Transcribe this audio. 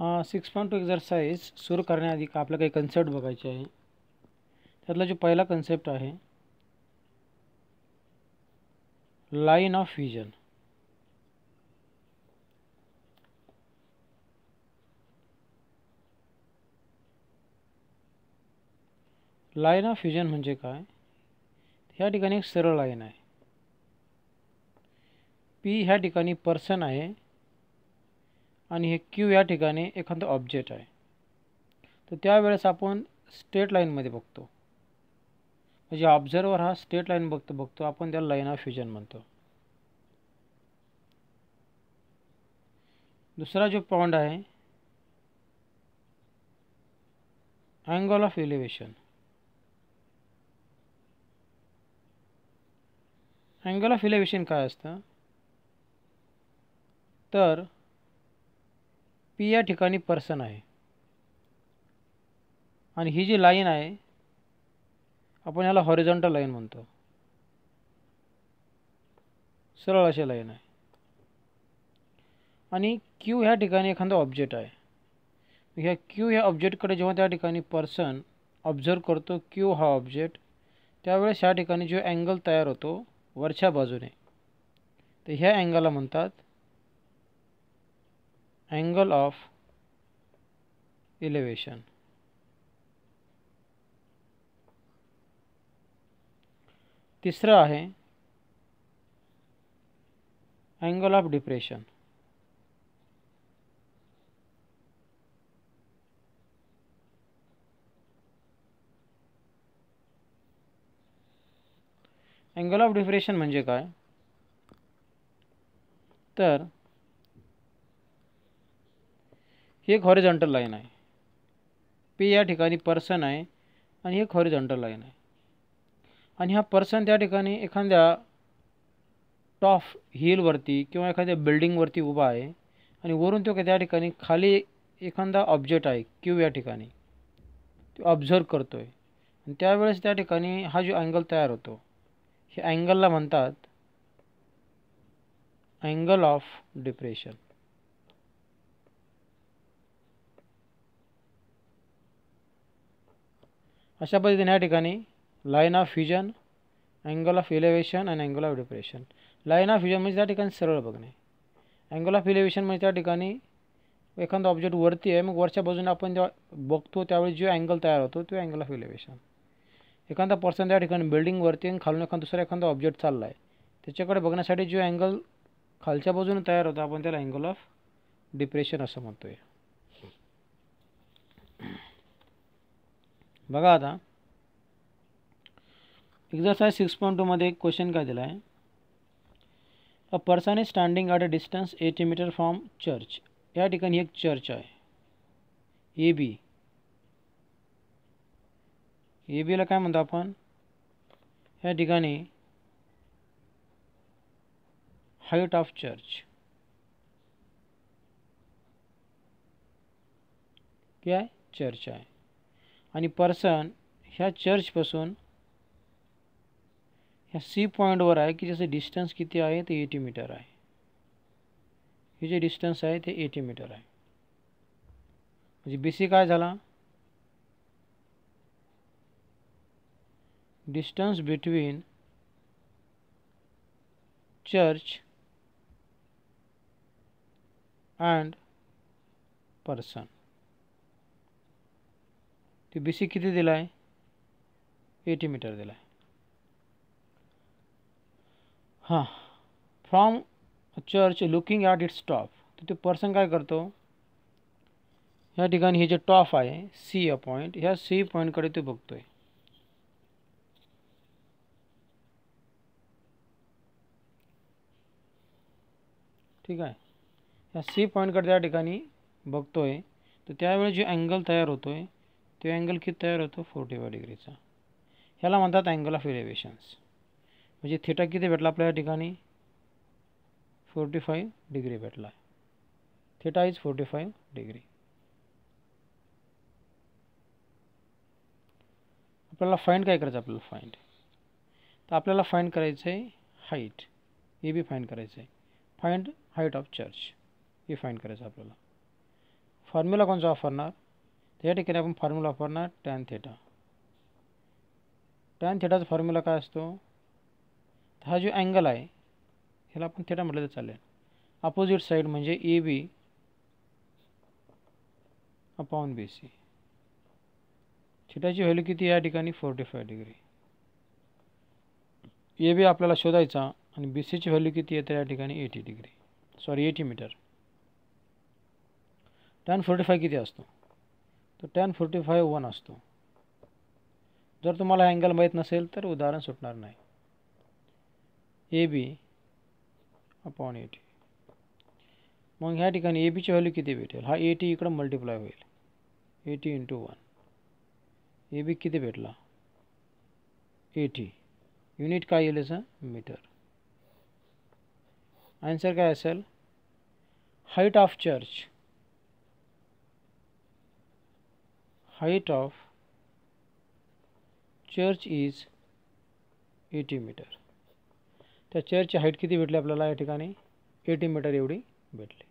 Six point to exercise सुरू करना आधी का कन्सेप्ट का कन्सेप्ट त्यातला जो पहला कन्सेप्ट है line of vision line of vision मजे का हाठिका ठिकाणी एक सरल लाइन है पी हाठिका पर्सन है आणि क्यू या ठिकाणी एखाद ऑब्जेक्ट तो तर त्यावेळेस आपण स्टेट लाईनमध्ये बघतो म्हणजे ऑब्जर्वर हा स्टेट लाइन बघतो बघतो आपण त्याला लाईन ऑफ फ्युजन म्हणतो दुसरा जो पॉइंट है angle of elevation angle of elevation का तर पी या ठिकाणी पर्सन आहे आणि ही जी लाईन आहे आपण ह्याला हॉरिझॉन्टल लाईन म्हणतो सरळ अशी लाईन आहे आणि क्यू ह्या ठिकाणी एखादा ऑब्जेक्ट आहे ह्या क्यू ह्या ऑब्जेक्टकडे जेव्हा त्या ठिकाणी पर्सन ऑब्झर्व करतो क्यू हा ऑब्जेक्ट त्यावेळेस ह्या ठिकाणी जो अँगल तयार होतो वरच्या बाजूने तर ह्या अँगलला म्हणतात angle of elevation. तीसरा है angle of depression angle of depression म्हणजे काय तर ही एक हॉरिझॉन्टल लाईन आहे पी या ठिकाणी पर्सन आहे आणि ही एक हॉरिझॉन्टल लाईन आहे आणि हा पर्सन त्या ठिकाणी एखाद्या टॉप हिलवरती किंवा एखाद्या बिल्डिंगवरती उभा आहे आणि वरून तो त्या ठिकाणी खाली एखादा ऑब्जेक्ट आहे क्यू या ठिकाणी तो ऑब्झर्व करतो आहे आणि त्यावेळेस त्या ठिकाणी हा जो अँगल तयार होतो हे अँगलला म्हणतात अँगल ऑफ डिप्रेशन अशा पद्धति या line of vision angle of elevation and angle of depression line of vision म्हणजे त्या ठिकाणी सरळ बघणे ऑफ इलेवेशन मेठिका त्या ऑब्जेक्ट वरती आहे मग वरच्या बाजूने आपण जेव्हा बघतो त्यावेळी जो अँगल तयार होतो तो एंगल ऑफ इलेवेशन एखादा पर्सन त्या बिल्डिंग वरती आणि खालून एखादा दुसरा एखादा ऑब्जेक्ट चालला है त्याच्याकडे बघण्यासाठी जो एंगल खालच्या बाजूने तयार होतो अपन त्याला अँगल ऑफ डिप्रेशन असं म्हणतो बता एक्सरसाइज सिक्स पॉइंट टू एक क्वेश्चन का दिला है a person is standing at a distance eighty metre from church या एक चर्च है ए बी ए बी लाइ मन आपण हाइट ऑफ चर्च क्या चर्च है आणि पर्सन ह्या चर्चपसून ह्या सी पॉइंट वर आहे की जैसे डिस्टन्स किती आहे ते एटी मीटर आहे हे जे डिस्टन्स आहे ते एटी मीटर आहे म्हणजे बी सी काय झाला distance between church and person हाँ, तो बी सी कि दिला एटी मीटर दिला हाँ from church looking at its top तो तो पर्सन का करते हाठिका ठिकाणी हे तो जो टॉप है सी अ पॉइंट हा सी कड़े तो बगतो ठीक है हाँ सी पॉइंट कड़े तो बगतो है तो वे जो एंगल तैयार होते है तो अँगल किती तयार होतो फोर्टी फाय डिग्रीचा ह्याला म्हणतात अँगल ऑफ इलेवेशन्स म्हणजे थेटा किती भेटला आपल्या या ठिकाणी फोर्टी फाईव्ह डिग्री भेटला theta is forty five degree आपल्याला फाइंड काय करायचं आपल्याला फाइंड तर आपल्याला फाइंड करायचं आहे हाईट हे बी फाइंड करायचं आहे फाइंड हाईट ऑफ चर्च हे फाइंड करायचं आपल्याला फॉर्म्युला कोणचा वापरणार तर या ठिकाणी आपण फॉर्म्युला वापरणार टॅन थेटा टॅन थेटाचा फॉर्म्युला काय असतो हा जो अँगल आहे ह्याला आपण थेटा म्हटलं तर चालेल अपोजिट साईड म्हणजे A B upon B C थेटाची व्हॅल्यू किती या ठिकाणी forty five degree A B आपल्याला शोधायचा आणि बी सीची व्हॅल्यू किती येते या ठिकाणी eighty degree sorry eighty metre tan forty five किती असतो तो टेन फोर्टी फाइव वन आतो जर एंगल महत न सेल तो उदाहरण सुटना नहीं A B upon eighty मग हाठिका ए ए ची वैल्यू कि भेटेल हा ए टी इकडं मल्टीप्लाय होईल eighty into one A B कि भेटला ए टी युनिट का ये सर मीटर आंसर का height of church height of church is 80 meter. The church height kiti bitle aplala 80 meter evdi bitle.